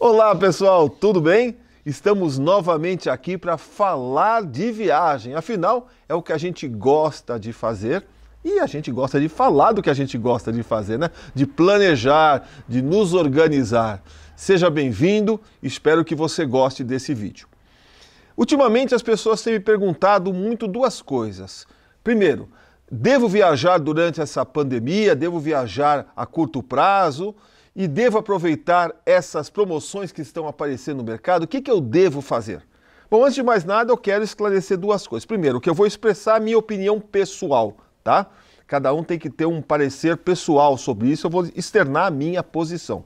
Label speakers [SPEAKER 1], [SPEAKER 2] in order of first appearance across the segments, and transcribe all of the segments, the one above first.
[SPEAKER 1] Olá pessoal, tudo bem? Estamos novamente aqui para falar de viagem. Afinal, é o que a gente gosta de fazer e a gente gosta de falar do que a gente gosta de fazer, né? De planejar, de nos organizar. Seja bem-vindo, espero que você goste desse vídeo. Ultimamente as pessoas têm me perguntado muito duas coisas. Primeiro, devo viajar durante essa pandemia? Devo viajar a curto prazo? e devo aproveitar essas promoções que estão aparecendo no mercado? O que, que eu devo fazer? Bom, antes de mais nada, eu quero esclarecer duas coisas. Primeiro, que eu vou expressar a minha opinião pessoal, tá? Cada um tem que ter um parecer pessoal sobre isso, eu vou externar a minha posição.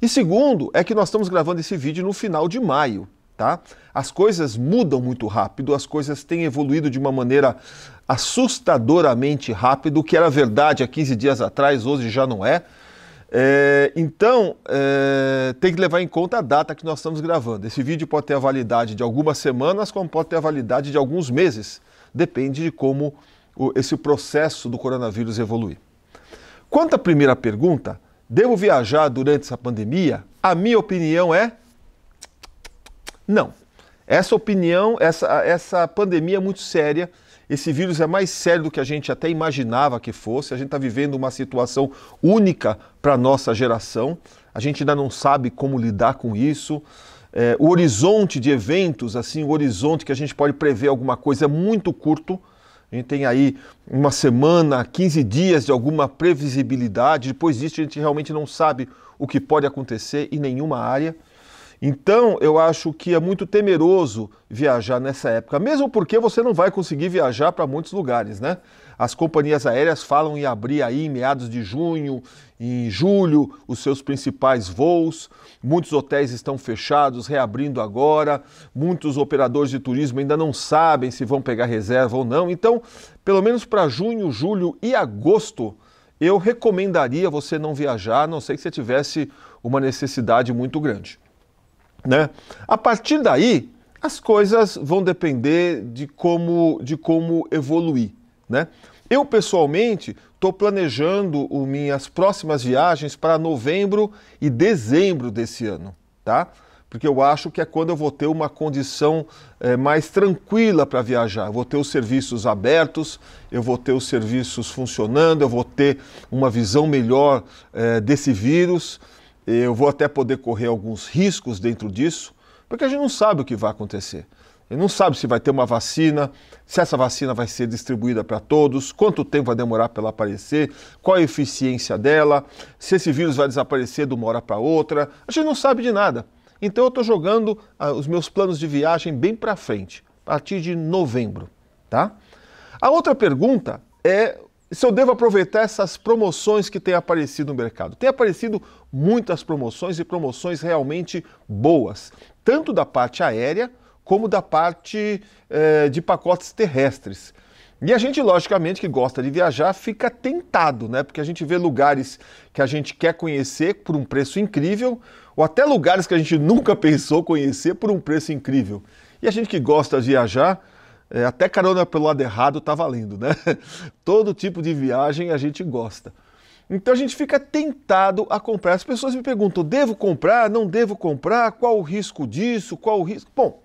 [SPEAKER 1] E segundo, é que nós estamos gravando esse vídeo no final de maio, tá? As coisas mudam muito rápido, as coisas têm evoluído de uma maneira assustadoramente rápido, o que era verdade há 15 dias atrás, hoje já não é. É, então, é, tem que levar em conta a data que nós estamos gravando. Esse vídeo pode ter a validade de algumas semanas, como pode ter a validade de alguns meses. Depende de como o, esse processo do coronavírus evoluir. Quanto à primeira pergunta, devo viajar durante essa pandemia? A minha opinião é não. Essa opinião, essa, essa pandemia é muito séria esse vírus é mais sério do que a gente até imaginava que fosse. A gente está vivendo uma situação única para a nossa geração. A gente ainda não sabe como lidar com isso. É, o horizonte de eventos, assim, o horizonte que a gente pode prever alguma coisa é muito curto. A gente tem aí uma semana, 15 dias de alguma previsibilidade. Depois disso, a gente realmente não sabe o que pode acontecer em nenhuma área. Então, eu acho que é muito temeroso viajar nessa época, mesmo porque você não vai conseguir viajar para muitos lugares, né? As companhias aéreas falam em abrir aí em meados de junho, em julho, os seus principais voos. Muitos hotéis estão fechados, reabrindo agora. Muitos operadores de turismo ainda não sabem se vão pegar reserva ou não. Então, pelo menos para junho, julho e agosto, eu recomendaria você não viajar, a não sei que você tivesse uma necessidade muito grande. Né? A partir daí, as coisas vão depender de como, de como evoluir. Né? Eu, pessoalmente, estou planejando o, minhas próximas viagens para novembro e dezembro desse ano, tá? Porque eu acho que é quando eu vou ter uma condição é, mais tranquila para viajar. Eu vou ter os serviços abertos, eu vou ter os serviços funcionando, eu vou ter uma visão melhor é, desse vírus. Eu vou até poder correr alguns riscos dentro disso, porque a gente não sabe o que vai acontecer. Ele não sabe se vai ter uma vacina, se essa vacina vai ser distribuída para todos, quanto tempo vai demorar para ela aparecer, qual a eficiência dela, se esse vírus vai desaparecer de uma hora para outra. A gente não sabe de nada. Então eu estou jogando ah, os meus planos de viagem bem para frente, a partir de novembro, tá? A outra pergunta é se eu devo aproveitar essas promoções que têm aparecido no mercado. Tem aparecido muitas promoções e promoções realmente boas, tanto da parte aérea como da parte eh, de pacotes terrestres. E a gente, logicamente, que gosta de viajar, fica tentado, né? Porque a gente vê lugares que a gente quer conhecer por um preço incrível, ou até lugares que a gente nunca pensou conhecer por um preço incrível. E a gente que gosta de viajar, é, até carona pelo lado errado tá valendo, né? Todo tipo de viagem a gente gosta. Então a gente fica tentado a comprar. As pessoas me perguntam: devo comprar? Não devo comprar? Qual o risco disso? Qual o risco? Bom,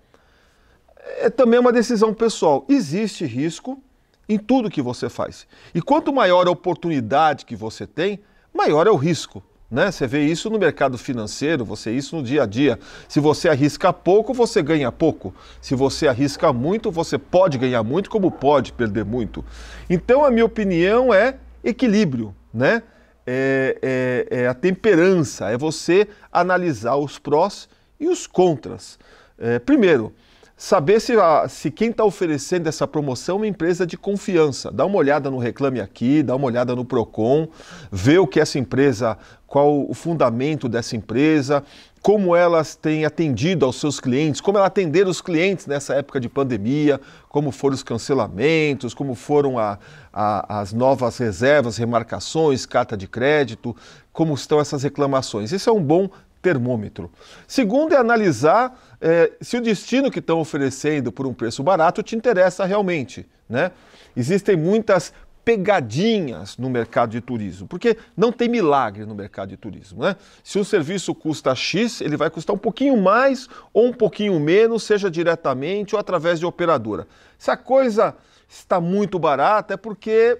[SPEAKER 1] é também uma decisão pessoal. Existe risco em tudo que você faz. E quanto maior a oportunidade que você tem, maior é o risco. Né? Você vê isso no mercado financeiro, você vê isso no dia a dia. Se você arrisca pouco, você ganha pouco. Se você arrisca muito, você pode ganhar muito, como pode perder muito. Então, a minha opinião é equilíbrio, né? É, é, é a temperança, é você analisar os prós e os contras. É, primeiro, Saber se, a, se quem está oferecendo essa promoção é uma empresa de confiança. Dá uma olhada no Reclame Aqui, dá uma olhada no Procon, vê o que essa empresa, qual o fundamento dessa empresa, como elas têm atendido aos seus clientes, como ela atenderam os clientes nessa época de pandemia, como foram os cancelamentos, como foram a, a, as novas reservas, remarcações, carta de crédito, como estão essas reclamações. Isso é um bom termômetro. Segundo é analisar é, se o destino que estão oferecendo por um preço barato te interessa realmente. Né? Existem muitas pegadinhas no mercado de turismo, porque não tem milagre no mercado de turismo. Né? Se um serviço custa X, ele vai custar um pouquinho mais ou um pouquinho menos, seja diretamente ou através de operadora. Se a coisa está muito barata, é porque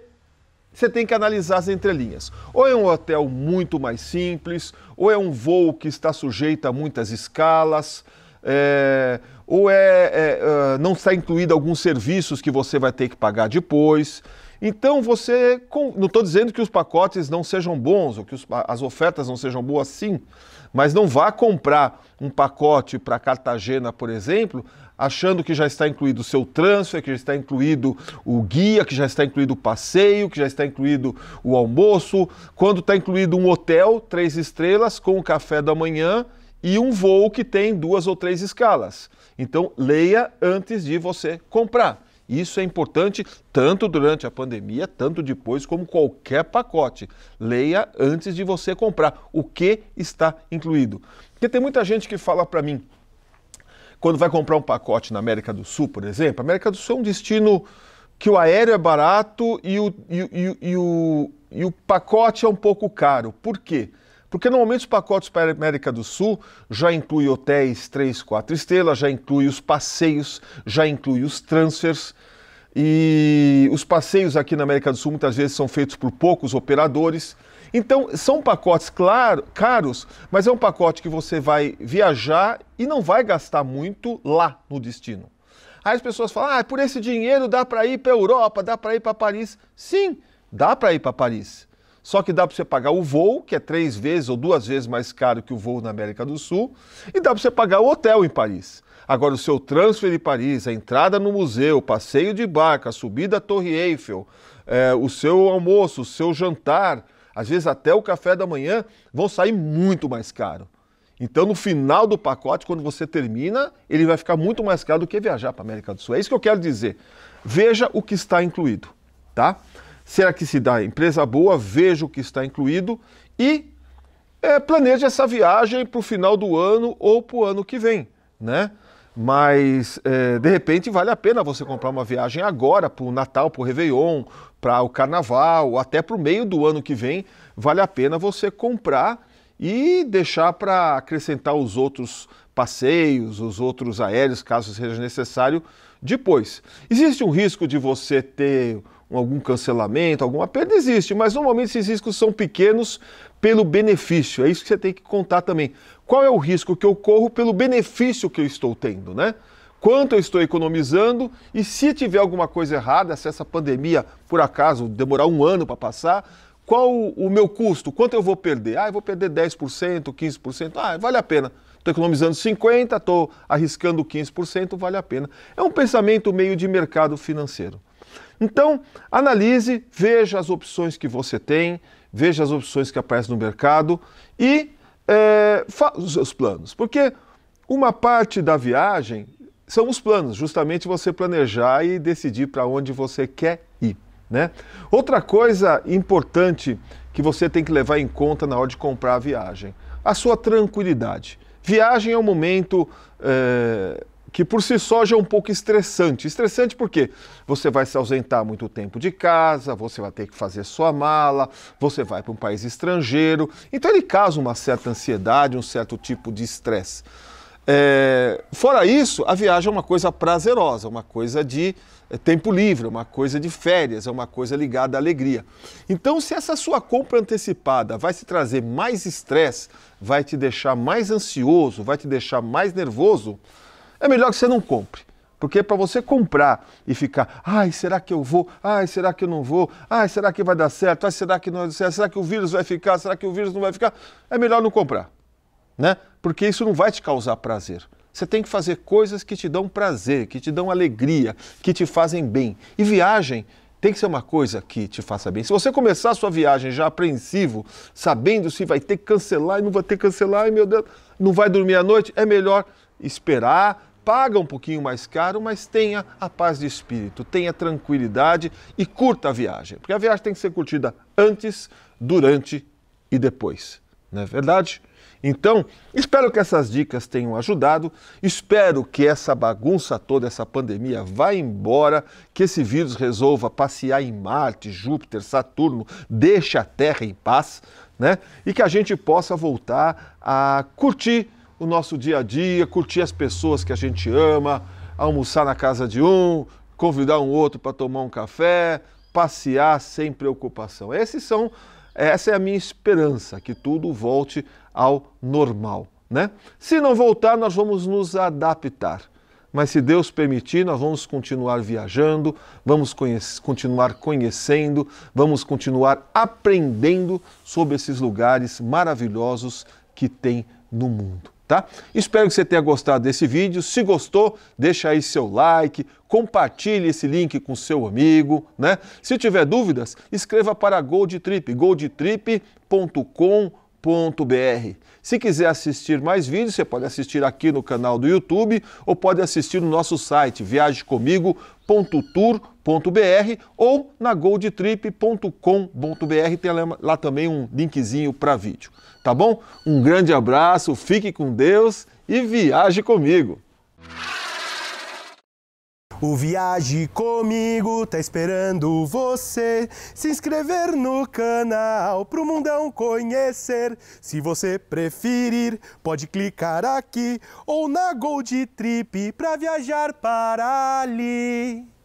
[SPEAKER 1] você tem que analisar as entrelinhas. Ou é um hotel muito mais simples, ou é um voo que está sujeito a muitas escalas, é, ou é, é, ah, não está incluído alguns serviços que você vai ter que pagar depois. Então você, não estou dizendo que os pacotes não sejam bons ou que os, as ofertas não sejam boas, sim, mas não vá comprar um pacote para Cartagena, por exemplo, achando que já está incluído o seu transfer, que já está incluído o guia, que já está incluído o passeio, que já está incluído o almoço, quando está incluído um hotel, três estrelas, com o café da manhã e um voo que tem duas ou três escalas. Então, leia antes de você comprar. Isso é importante tanto durante a pandemia, tanto depois, como qualquer pacote. Leia antes de você comprar o que está incluído. Porque tem muita gente que fala para mim, quando vai comprar um pacote na América do Sul, por exemplo, a América do Sul é um destino que o aéreo é barato e o, e, e, e o, e o pacote é um pouco caro. Por quê? Porque normalmente os pacotes para a América do Sul já inclui hotéis 3, 4 estrelas, já inclui os passeios, já inclui os transfers e os passeios aqui na América do Sul muitas vezes são feitos por poucos operadores. Então, são pacotes claro, caros, mas é um pacote que você vai viajar e não vai gastar muito lá no destino. Aí as pessoas falam: ah, por esse dinheiro dá para ir para a Europa, dá para ir para Paris. Sim, dá para ir para Paris. Só que dá para você pagar o voo, que é três vezes ou duas vezes mais caro que o voo na América do Sul, e dá para você pagar o hotel em Paris. Agora, o seu transfer de Paris, a entrada no museu, passeio de barca, a subida à Torre Eiffel, é, o seu almoço, o seu jantar, às vezes até o café da manhã, vão sair muito mais caro. Então, no final do pacote, quando você termina, ele vai ficar muito mais caro do que viajar para a América do Sul. É isso que eu quero dizer. Veja o que está incluído, tá? Será que se dá empresa boa? Veja o que está incluído e é, planeje essa viagem para o final do ano ou para o ano que vem, né? Mas, é, de repente, vale a pena você comprar uma viagem agora para o Natal, para o Réveillon, para o Carnaval, até para o meio do ano que vem. Vale a pena você comprar e deixar para acrescentar os outros passeios, os outros aéreos, caso seja necessário, depois. Existe um risco de você ter algum cancelamento, alguma perda existe, mas normalmente esses riscos são pequenos pelo benefício. É isso que você tem que contar também. Qual é o risco que eu corro pelo benefício que eu estou tendo, né? Quanto eu estou economizando e se tiver alguma coisa errada, se essa pandemia por acaso demorar um ano para passar, qual o meu custo? Quanto eu vou perder? Ah, eu vou perder 10%, 15%. Ah, vale a pena. Estou economizando 50%, estou arriscando 15%, vale a pena. É um pensamento meio de mercado financeiro. Então, analise, veja as opções que você tem, veja as opções que aparecem no mercado e é, faça os seus planos. Porque uma parte da viagem são os planos, justamente você planejar e decidir para onde você quer ir. Né? Outra coisa importante que você tem que levar em conta na hora de comprar a viagem, a sua tranquilidade. Viagem é um momento é, que por si só já é um pouco estressante. Estressante porque você vai se ausentar muito tempo de casa, você vai ter que fazer sua mala, você vai para um país estrangeiro. Então ele causa uma certa ansiedade, um certo tipo de estresse. É... fora isso, a viagem é uma coisa prazerosa, é uma coisa de é, tempo livre, é uma coisa de férias, é uma coisa ligada à alegria. Então, se essa sua compra antecipada vai te trazer mais estresse, vai te deixar mais ansioso, vai te deixar mais nervoso, é melhor que você não compre. Porque é para você comprar e ficar, ai, será que eu vou? Ai, será que eu não vou? Ai, será que vai dar certo? Ai, será que não vai dar certo? Será que o vírus vai ficar? Será que o vírus não vai ficar? É melhor não comprar, né? Porque isso não vai te causar prazer. Você tem que fazer coisas que te dão prazer, que te dão alegria, que te fazem bem. E viagem tem que ser uma coisa que te faça bem. Se você começar a sua viagem já apreensivo, sabendo se vai ter que cancelar e não vai ter que cancelar, e meu Deus, não vai dormir à noite, é melhor esperar paga um pouquinho mais caro, mas tenha a paz de espírito, tenha tranquilidade e curta a viagem. Porque a viagem tem que ser curtida antes, durante e depois. Não é verdade? Então, espero que essas dicas tenham ajudado. Espero que essa bagunça toda, essa pandemia vá embora, que esse vírus resolva passear em Marte, Júpiter, Saturno, deixe a Terra em paz, né? E que a gente possa voltar a curtir o nosso dia a dia, curtir as pessoas que a gente ama, almoçar na casa de um, convidar um outro para tomar um café, passear sem preocupação. Esses são, essa é a minha esperança, que tudo volte ao normal. Né? Se não voltar, nós vamos nos adaptar. Mas se Deus permitir, nós vamos continuar viajando, vamos conhece, continuar conhecendo, vamos continuar aprendendo sobre esses lugares maravilhosos que tem no mundo tá? Espero que você tenha gostado desse vídeo. Se gostou, deixa aí seu like, compartilhe esse link com seu amigo, né? Se tiver dúvidas, escreva para Gold Trip, goldtrip.com.br se quiser assistir mais vídeos, você pode assistir aqui no canal do YouTube ou pode assistir no nosso site viagecomigo.tour.br ou na goldtrip.com.br, tem lá também um linkzinho para vídeo, tá bom? Um grande abraço, fique com Deus e viaje comigo. O Viaje Comigo tá esperando você se inscrever no canal pro mundão conhecer. Se você preferir, pode clicar aqui ou na Gold Trip pra viajar para ali.